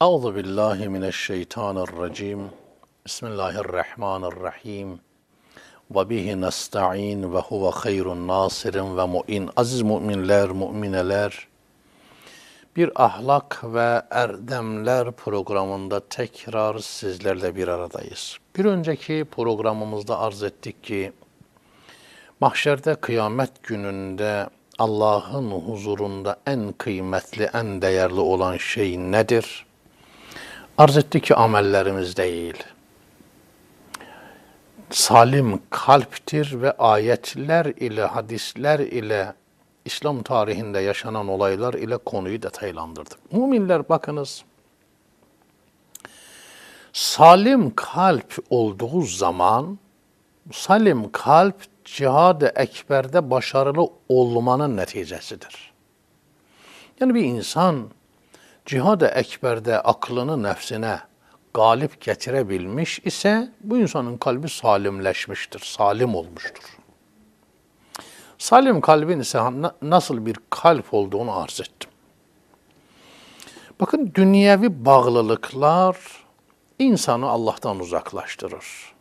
Euzu billahi mineşşeytanirracim. Bismillahirrahmanirrahim. Ve bihi nestaîn ve huve hayrun nasirin ve muin. Aziz müminler, mümineler. Bir ahlak ve erdemler programında tekrar sizlerle bir aradayız. Bir önceki programımızda arz ettik ki mahşerde kıyamet gününde Allah'ın huzurunda en kıymetli, en değerli olan şey nedir?'' arz etti ki amellerimiz değil. Salim kalptir ve ayetler ile, hadisler ile, İslam tarihinde yaşanan olaylar ile konuyu detaylandırdık. Müminler bakınız, salim kalp olduğu zaman, salim kalp cihad-ı ekberde başarılı olmanın neticesidir. Yani bir insan cihad ekberde aklını nefsine galip getirebilmiş ise bu insanın kalbi salimleşmiştir, salim olmuştur. Salim kalbin ise nasıl bir kalp olduğunu arz ettim. Bakın dünyevi bağlılıklar insanı Allah'tan uzaklaştırır.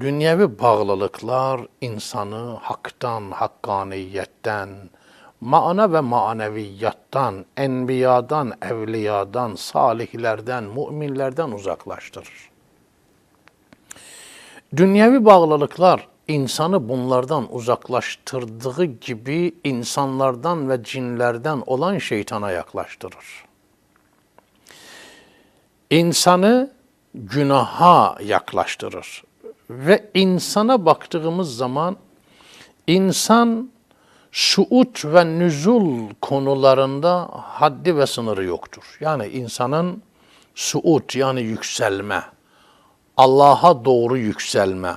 Dünyevi bağlılıklar insanı haktan, hakkaniyetten, maana ve maneviyattan, enbiyadan, evliyadan, salihlerden, müminlerden uzaklaştırır. Dünyevi bağlılıklar insanı bunlardan uzaklaştırdığı gibi insanlardan ve cinlerden olan şeytana yaklaştırır. İnsanı günaha yaklaştırır ve insana baktığımız zaman insan suut ve nüzul konularında haddi ve sınırı yoktur. Yani insanın suut yani yükselme, Allah'a doğru yükselme,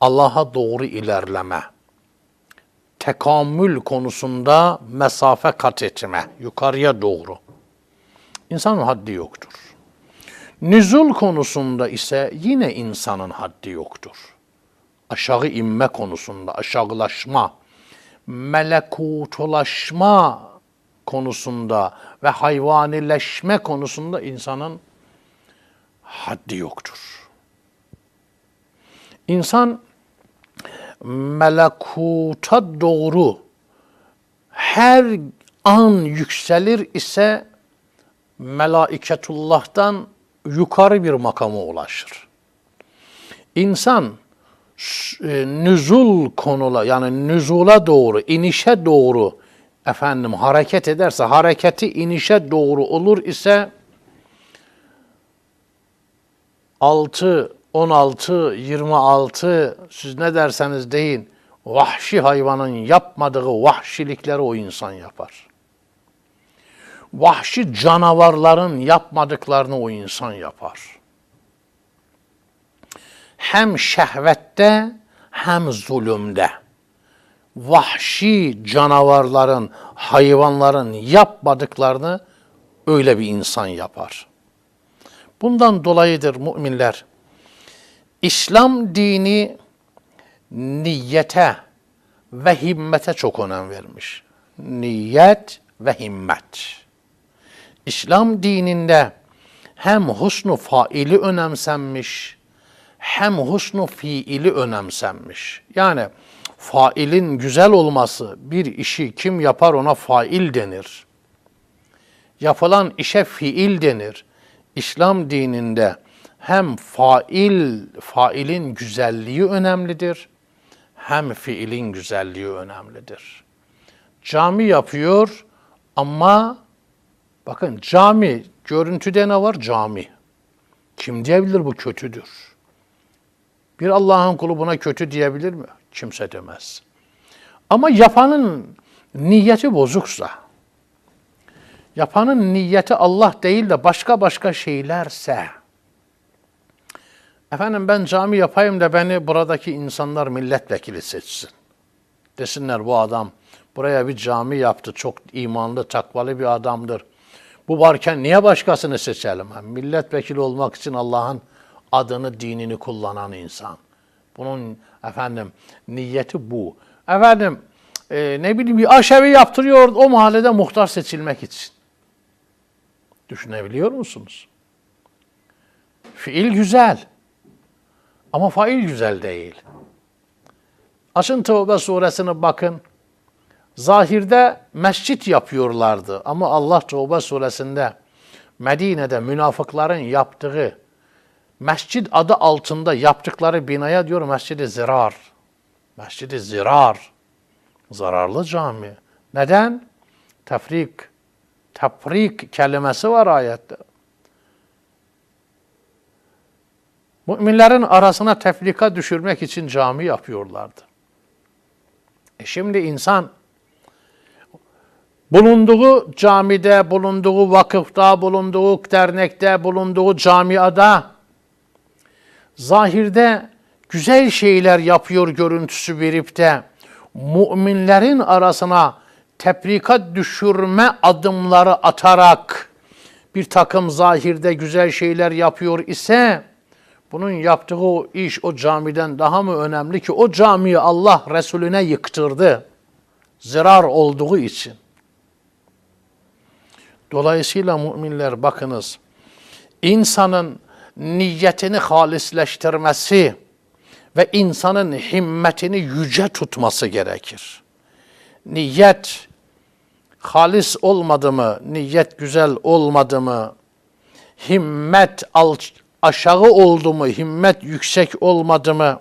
Allah'a doğru ilerleme, tekamül konusunda mesafe kat etme, yukarıya doğru. İnsanın haddi yoktur. Nüzul konusunda ise yine insanın haddi yoktur. Aşağı inme konusunda, aşağılaşma, melekutulaşma konusunda ve hayvanileşme konusunda insanın haddi yoktur. İnsan melekuta doğru her an yükselir ise melaiketullah'tan yukarı bir makama ulaşır. İnsan e, nüzul konula yani nüzula doğru, inişe doğru efendim hareket ederse, hareketi inişe doğru olur ise 6, 16, 26 siz ne derseniz deyin vahşi hayvanın yapmadığı vahşilikleri o insan yapar. Vahşi canavarların yapmadıklarını o insan yapar.'' hem şehvette hem zulümde. Vahşi canavarların, hayvanların yapmadıklarını öyle bir insan yapar. Bundan dolayıdır müminler İslam dini niyete ve himmete çok önem vermiş. Niyet ve himmet. İslam dininde hem husnu faili önemsenmiş, hem husnu fiili önemsenmiş. Yani failin güzel olması bir işi kim yapar ona fail denir. Yapılan işe fiil denir. İslam dininde hem fail, failin güzelliği önemlidir, hem fiilin güzelliği önemlidir. Cami yapıyor ama bakın cami, görüntüde ne var? Cami. Kim diyebilir bu kötüdür? Bir Allah'ın kulu buna kötü diyebilir mi? Kimse demez. Ama yapanın niyeti bozuksa, yapanın niyeti Allah değil de başka başka şeylerse, efendim ben cami yapayım da beni buradaki insanlar milletvekili seçsin. Desinler bu adam buraya bir cami yaptı, çok imanlı, takvalı bir adamdır. Bu varken niye başkasını seçelim? milletvekili olmak için Allah'ın adını, dinini kullanan insan. Bunun efendim niyeti bu. Efendim e, ne bileyim bir aşevi yaptırıyor o mahallede muhtar seçilmek için. Düşünebiliyor musunuz? Fiil güzel. Ama fail güzel değil. Açın Tevbe suresini bakın. Zahirde mescit yapıyorlardı ama Allah Tevbe suresinde Medine'de münafıkların yaptığı mescid adı altında yaptıkları binaya diyor mescidi zirar. Mescidi zirar. Zararlı cami. Neden? Tefrik. Tefrik kelimesi var ayette. Müminlerin arasına tefrika düşürmek için cami yapıyorlardı. E şimdi insan bulunduğu camide, bulunduğu vakıfta, bulunduğu dernekte, bulunduğu camiada zahirde güzel şeyler yapıyor görüntüsü verip de müminlerin arasına tebrika düşürme adımları atarak bir takım zahirde güzel şeyler yapıyor ise bunun yaptığı o iş o camiden daha mı önemli ki o camiyi Allah Resulüne yıktırdı. zarar olduğu için. Dolayısıyla müminler bakınız insanın niyetini halisleştirmesi ve insanın himmetini yüce tutması gerekir. Niyet halis olmadı mı, niyet güzel olmadı mı, himmet aşağı oldu mu, himmet yüksek olmadı mı,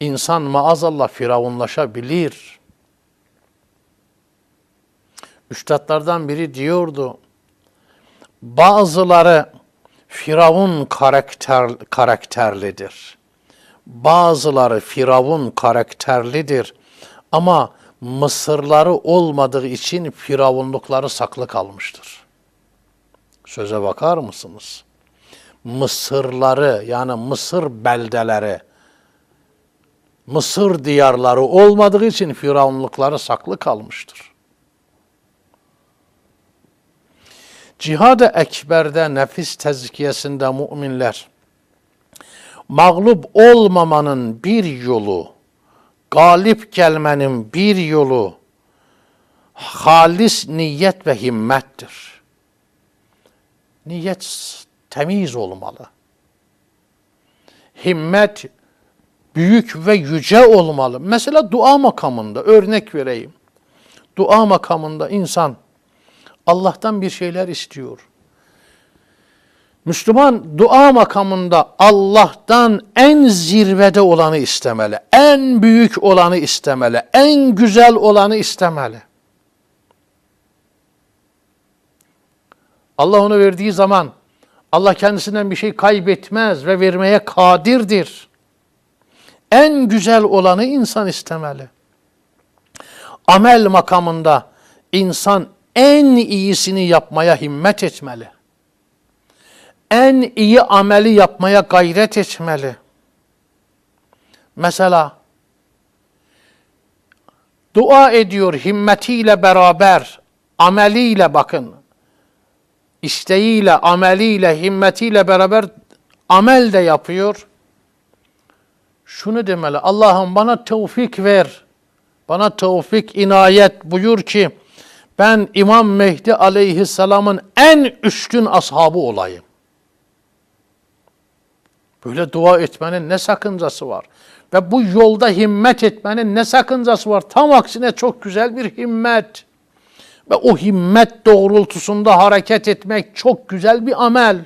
insan maazallah firavunlaşabilir. Üstadlardan biri diyordu, bazıları Firavun karakter, karakterlidir. Bazıları Firavun karakterlidir ama Mısırları olmadığı için Firavunlukları saklı kalmıştır. Söze bakar mısınız? Mısırları yani Mısır beldeleri, Mısır diyarları olmadığı için Firavunlukları saklı kalmıştır. Cihad-ı Ekber'de nefis tezkiyesinde müminler mağlup olmamanın bir yolu, galip gelmenin bir yolu halis niyet ve himmettir. Niyet temiz olmalı. Himmet büyük ve yüce olmalı. Mesela dua makamında örnek vereyim. Dua makamında insan Allah'tan bir şeyler istiyor. Müslüman dua makamında Allah'tan en zirvede olanı istemeli, en büyük olanı istemeli, en güzel olanı istemeli. Allah onu verdiği zaman Allah kendisinden bir şey kaybetmez ve vermeye kadirdir. En güzel olanı insan istemeli. Amel makamında insan en iyisini yapmaya himmet etmeli. En iyi ameli yapmaya gayret etmeli. Mesela dua ediyor himmetiyle beraber, ameliyle bakın. İsteğiyle, ameliyle, himmetiyle beraber amel de yapıyor. Şunu demeli, Allah'ım bana tevfik ver, bana tevfik inayet buyur ki, ben İmam Mehdi aleyhisselamın en üstün ashabı olayım. Böyle dua etmenin ne sakıncası var? Ve bu yolda himmet etmenin ne sakıncası var? Tam aksine çok güzel bir himmet. Ve o himmet doğrultusunda hareket etmek çok güzel bir amel.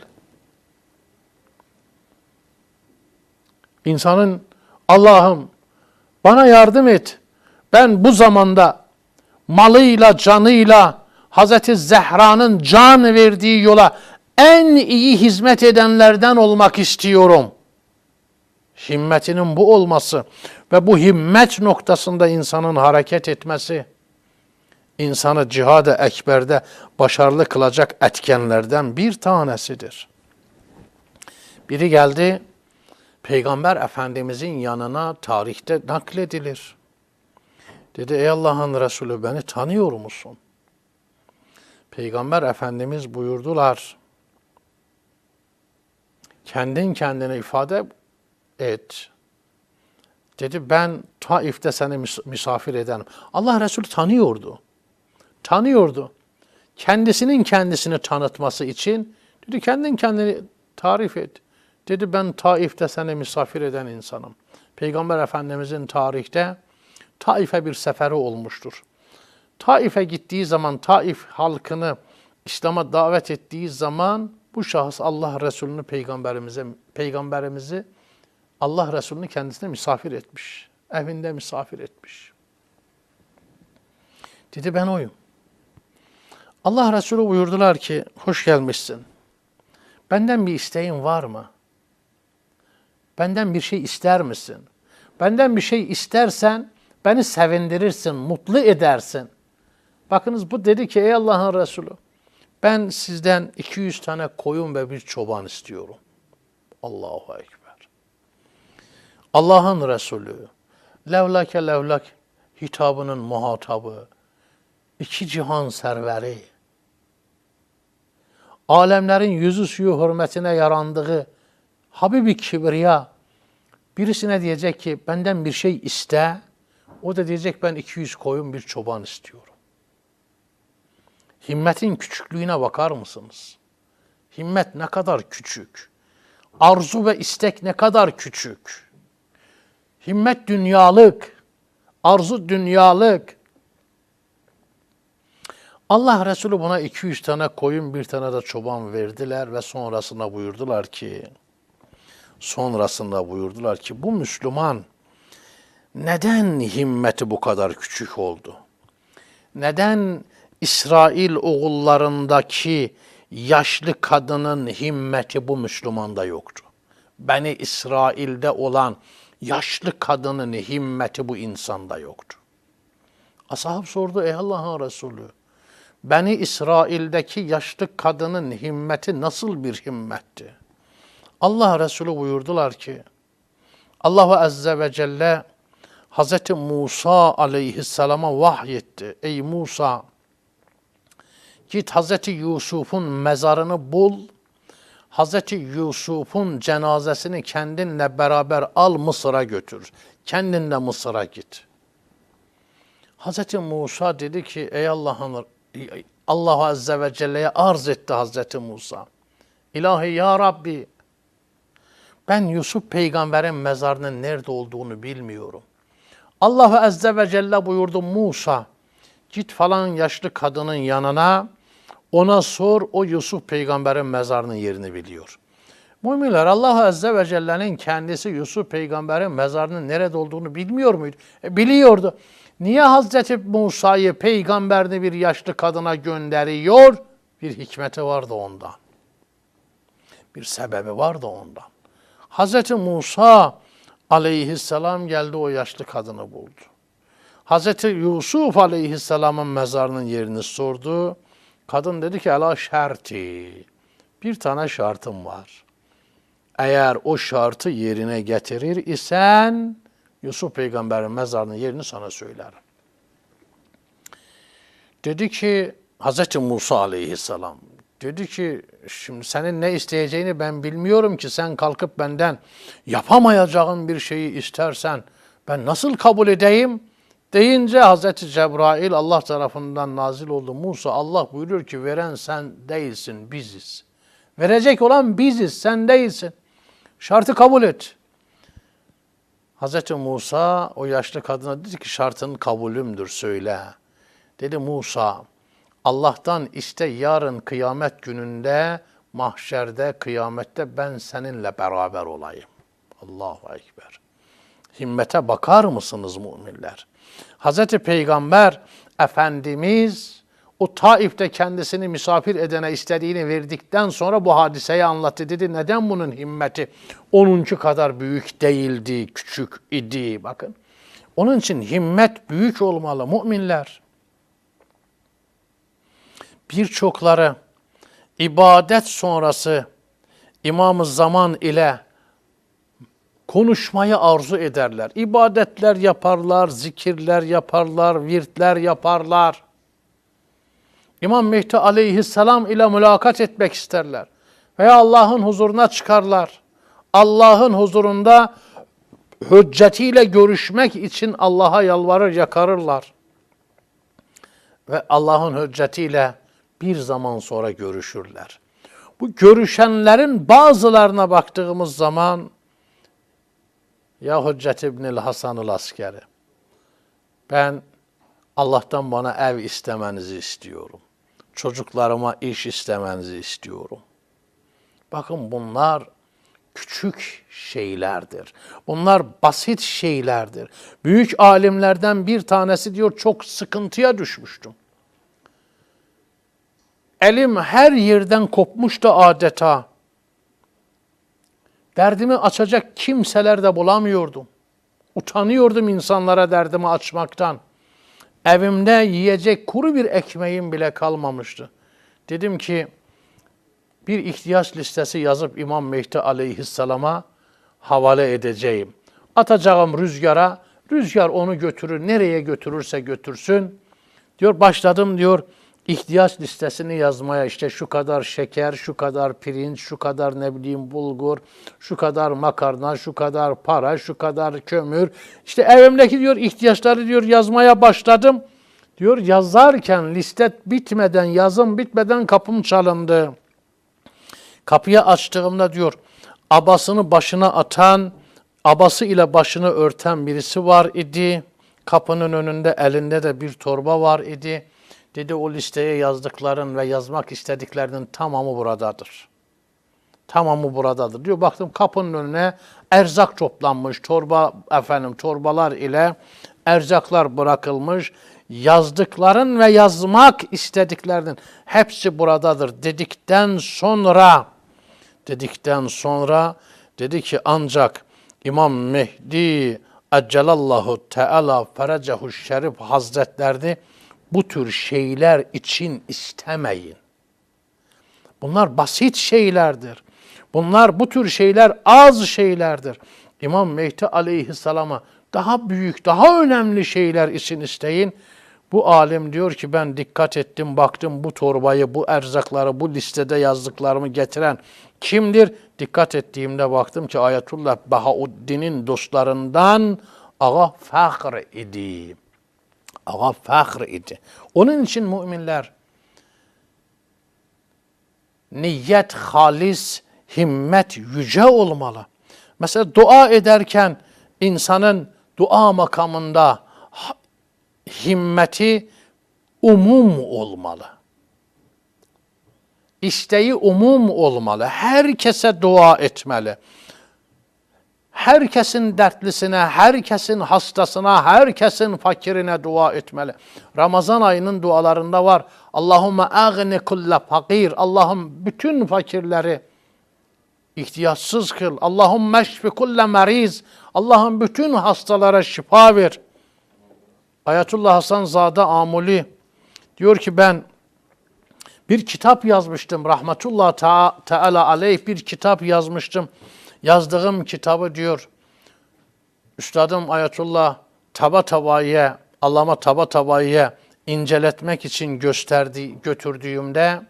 İnsanın Allah'ım bana yardım et. Ben bu zamanda malıyla, canıyla Hazreti Zehra'nın can verdiği yola en iyi hizmet edenlerden olmak istiyorum. Himmetinin bu olması ve bu himmet noktasında insanın hareket etmesi insanı cihada ekberde başarılı kılacak etkenlerden bir tanesidir. Biri geldi Peygamber Efendimizin yanına tarihte nakledilir. Dedi ey Allah'ın Resulü beni tanıyor musun? Peygamber Efendimiz buyurdular. Kendin kendine ifade et. Dedi ben Taif'te seni misafir ederim. Allah Resulü tanıyordu. Tanıyordu. Kendisinin kendisini tanıtması için dedi kendin kendini tarif et. Dedi ben Taif'te seni misafir eden insanım. Peygamber Efendimizin tarihte Taif'e bir seferi olmuştur. Taif'e gittiği zaman, Taif halkını İslam'a davet ettiği zaman bu şahıs Allah Resulü'nü peygamberimize, peygamberimizi Allah Resulü'nü kendisine misafir etmiş. Evinde misafir etmiş. Dedi ben oyum. Allah Resulü buyurdular ki hoş gelmişsin. Benden bir isteğin var mı? Benden bir şey ister misin? Benden bir şey istersen Beni sevindirirsin, mutlu edersin. Bakınız bu dedi ki ey Allah'ın Resulü ben sizden 200 tane koyun ve bir çoban istiyorum. Allahu Ekber. Allah'ın Resulü levlake levlak hitabının muhatabı, iki cihan serveri, alemlerin yüzü suyu hürmetine yarandığı Habibi Kibriya birisine diyecek ki benden bir şey iste, o da diyecek ben 200 koyun bir çoban istiyorum. Himmetin küçüklüğüne bakar mısınız? Himmet ne kadar küçük. Arzu ve istek ne kadar küçük. Himmet dünyalık. Arzu dünyalık. Allah Resulü buna 200 tane koyun, bir tane de çoban verdiler ve sonrasında buyurdular ki, sonrasında buyurdular ki bu Müslüman neden himmeti bu kadar küçük oldu? Neden İsrail oğullarındaki yaşlı kadının himmeti bu Müslümanda yoktu? Beni İsrail'de olan yaşlı kadının himmeti bu insanda yoktu. Ashab sordu ey Allah'ın Resulü Beni İsrail'deki yaşlı kadının himmeti nasıl bir himmetti? Allah Resulü buyurdular ki Allah Azze ve Celle Hz. Musa aleyhisselama vahyetti. Ey Musa git Hz. Yusuf'un mezarını bul. Hz. Yusuf'un cenazesini kendinle beraber al Mısır'a götür. Kendinle Mısır'a git. Hz. Musa dedi ki ey Allah'ın Allah Azze ve Celle'ye arz etti Hz. Musa. İlahi ya Rabbi ben Yusuf peygamberin mezarının nerede olduğunu bilmiyorum. Allah Azze ve Celle buyurdu Musa, git falan yaşlı kadının yanına, ona sor, o Yusuf peygamberin mezarının yerini biliyor. Müminler Allah Azze ve Celle'nin kendisi Yusuf peygamberin mezarının nerede olduğunu bilmiyor muydu? E, biliyordu. Niye Hazreti Musa'yı peygamberini bir yaşlı kadına gönderiyor? Bir hikmeti vardı ondan. Bir sebebi vardı ondan. Hazreti Musa aleyhisselam geldi o yaşlı kadını buldu. Hazreti Yusuf aleyhisselamın mezarının yerini sordu. Kadın dedi ki ela şerti. Bir tane şartım var. Eğer o şartı yerine getirir isen Yusuf peygamberin mezarının yerini sana söylerim. Dedi ki Hazreti Musa aleyhisselam Dedi ki şimdi senin ne isteyeceğini ben bilmiyorum ki sen kalkıp benden yapamayacağın bir şeyi istersen ben nasıl kabul edeyim? Deyince Hazreti Cebrail Allah tarafından nazil oldu. Musa Allah buyuruyor ki veren sen değilsin biziz. Verecek olan biziz sen değilsin. Şartı kabul et. Hazreti Musa o yaşlı kadına dedi ki şartın kabulümdür söyle. Dedi Musa Allah'tan işte yarın kıyamet gününde, mahşerde, kıyamette ben seninle beraber olayım. Allahu Ekber. Himmete bakar mısınız müminler? Hz. Peygamber Efendimiz o Taif'te kendisini misafir edene istediğini verdikten sonra bu hadiseyi anlattı. Dedi neden bunun himmeti onuncu kadar büyük değildi, küçük idi. Bakın onun için himmet büyük olmalı müminler birçokları ibadet sonrası imam zaman ile konuşmayı arzu ederler. İbadetler yaparlar, zikirler yaparlar, virtler yaparlar. İmam Mehdi aleyhisselam ile mülakat etmek isterler. Veya Allah'ın huzuruna çıkarlar. Allah'ın huzurunda hüccetiyle görüşmek için Allah'a yalvarır, yakarırlar. Ve Allah'ın hüccetiyle bir zaman sonra görüşürler. Bu görüşenlerin bazılarına baktığımız zaman ya Hüccet İbnül Hasan'ıl askeri ben Allah'tan bana ev istemenizi istiyorum. Çocuklarıma iş istemenizi istiyorum. Bakın bunlar küçük şeylerdir. Bunlar basit şeylerdir. Büyük alimlerden bir tanesi diyor çok sıkıntıya düşmüştüm. Elim her yerden kopmuştu adeta. Derdimi açacak kimseler de bulamıyordum. Utanıyordum insanlara derdimi açmaktan. Evimde yiyecek kuru bir ekmeğim bile kalmamıştı. Dedim ki bir ihtiyaç listesi yazıp İmam Mehdi Aleyhisselam'a havale edeceğim. Atacağım rüzgara, rüzgar onu götürür, nereye götürürse götürsün. Diyor başladım diyor ihtiyaç listesini yazmaya işte şu kadar şeker, şu kadar pirinç, şu kadar ne bileyim bulgur, şu kadar makarna, şu kadar para, şu kadar kömür. İşte evimdeki diyor ihtiyaçları diyor yazmaya başladım. Diyor yazarken liste bitmeden, yazım bitmeden kapım çalındı. Kapıyı açtığımda diyor abasını başına atan, abası ile başını örten birisi var idi. Kapının önünde elinde de bir torba var idi.'' Dedi o listeye yazdıkların ve yazmak istediklerinin tamamı buradadır. Tamamı buradadır. Diyor baktım kapının önüne erzak toplanmış. Torba efendim torbalar ile erzaklar bırakılmış. Yazdıkların ve yazmak istediklerinin hepsi buradadır dedikten sonra dedikten sonra dedi ki ancak İmam Mehdi Eccelallahu Teala Ferecehu Şerif Hazretlerini bu tür şeyler için istemeyin. Bunlar basit şeylerdir. Bunlar bu tür şeyler az şeylerdir. İmam Mehdi aleyhisselama daha büyük, daha önemli şeyler için isteyin. Bu alim diyor ki ben dikkat ettim, baktım bu torbayı, bu erzakları, bu listede yazdıklarımı getiren kimdir? Dikkat ettiğimde baktım ki Ayetullah Bahauddin'in dostlarından Ağa fakr idi.'' ağa fahr idi. Onun için müminler niyet halis, himmet yüce olmalı. Mesela dua ederken insanın dua makamında himmeti umum olmalı. İsteği umum olmalı. Herkese dua etmeli herkesin dertlisine, herkesin hastasına, herkesin fakirine dua etmeli. Ramazan ayının dualarında var. Allahumme agni kulle fakir. Allah'ım bütün fakirleri ihtiyatsız kıl. Allahumme şfi kulle meriz. Allah'ım bütün hastalara şifa ver. Ayetullah Hasan Zade Amuli diyor ki ben bir kitap yazmıştım. Rahmetullah Teala aleyh bir kitap yazmıştım yazdığım kitabı diyor Üstadım Ayetullah Taba Tabai'ye, Allama Taba Tabai'ye inceletmek için gösterdi, götürdüğümde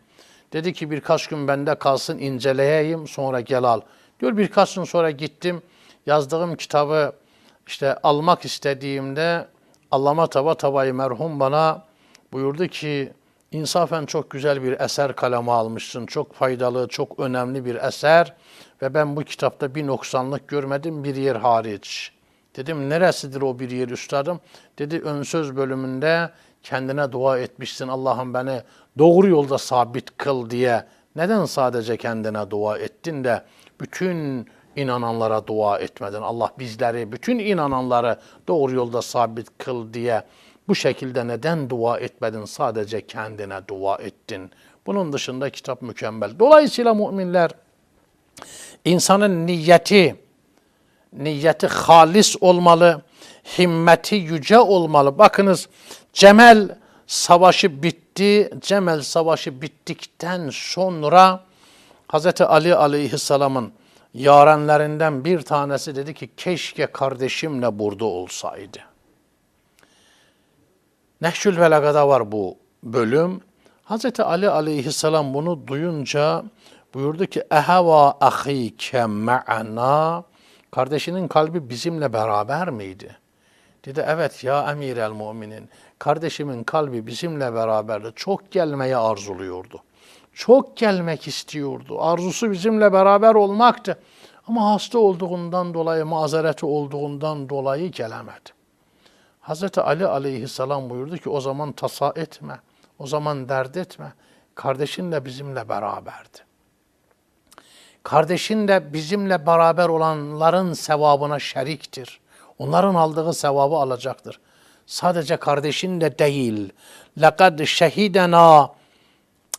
dedi ki birkaç gün bende kalsın inceleyeyim sonra gel al. Diyor birkaç gün sonra gittim yazdığım kitabı işte almak istediğimde Allama Taba Tabai merhum bana buyurdu ki Insafen çok güzel bir eser kaleme almışsın. Çok faydalı, çok önemli bir eser. Ve ben bu kitapta bir noksanlık görmedim bir yer hariç. Dedim neresidir o bir yer üstadım? Dedi ön söz bölümünde kendine dua etmişsin. Allah'ım beni doğru yolda sabit kıl diye. Neden sadece kendine dua ettin de bütün inananlara dua etmedin? Allah bizleri, bütün inananları doğru yolda sabit kıl diye bu şekilde neden dua etmedin? Sadece kendine dua ettin. Bunun dışında kitap mükemmel. Dolayısıyla müminler insanın niyeti, niyeti halis olmalı, himmeti yüce olmalı. Bakınız Cemel savaşı bitti. Cemel savaşı bittikten sonra Hz. Ali aleyhisselamın yarenlerinden bir tanesi dedi ki keşke kardeşimle burada olsaydı. Nehşül Velaga'da var bu bölüm. Hz. Ali aleyhisselam bunu duyunca buyurdu ki eheva ahike me'ana kardeşinin kalbi bizimle beraber miydi? Dedi evet ya emir el müminin kardeşimin kalbi bizimle beraberdi. Çok gelmeye arzuluyordu. Çok gelmek istiyordu. Arzusu bizimle beraber olmaktı. Ama hasta olduğundan dolayı, mazereti olduğundan dolayı gelemedi. Hazreti Ali aleyhisselam buyurdu ki o zaman tasa etme, o zaman dert etme. Kardeşin de bizimle beraberdi. Kardeşin de bizimle beraber olanların sevabına şeriktir. Onların aldığı sevabı alacaktır. Sadece kardeşin de değil. لَقَدْ شَهِدَنَا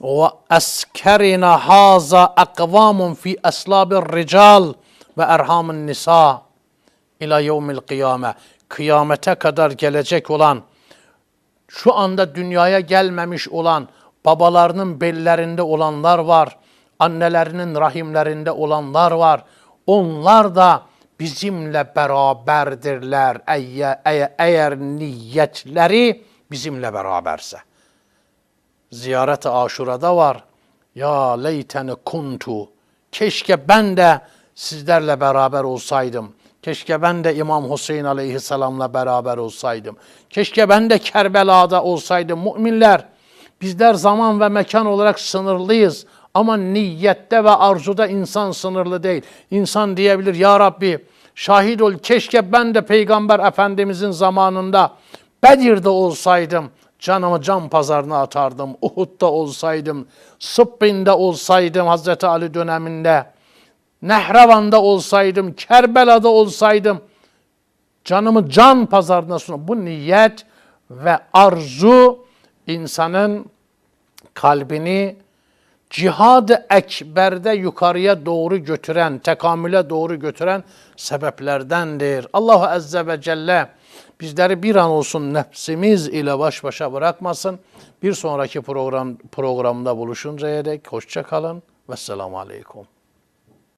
وَاَسْكَرِنَا haza اَقْوَامٌ fi اَسْلَابِ الرِّجَالِ ve erhamun nisa ila yevmil kıyame kıyamete kadar gelecek olan, şu anda dünyaya gelmemiş olan, babalarının bellerinde olanlar var, annelerinin rahimlerinde olanlar var. Onlar da bizimle beraberdirler eğer niyetleri bizimle beraberse. Ziyaret-i Aşura'da var. Ya leyteni kuntu. Keşke ben de sizlerle beraber olsaydım. Keşke ben de İmam Hüseyin aleyhisselamla beraber olsaydım. Keşke ben de Kerbela'da olsaydım. Müminler, bizler zaman ve mekan olarak sınırlıyız. Ama niyette ve arzuda insan sınırlı değil. İnsan diyebilir, Ya Rabbi şahit ol, keşke ben de Peygamber Efendimizin zamanında Bedir'de olsaydım. Canımı can pazarına atardım. Uhud'da olsaydım, Sıbbin'de olsaydım Hazreti Ali döneminde.'' Nehravan'da olsaydım, Kerbela'da olsaydım, canımı can pazarına sunup bu niyet ve arzu insanın kalbini cihad-ı ekberde yukarıya doğru götüren, tekamüle doğru götüren sebeplerdendir. Allah Azze ve Celle bizleri bir an olsun nefsimiz ile baş başa bırakmasın. Bir sonraki program programda buluşuncaya dek hoşça kalın ve selamun aleyküm.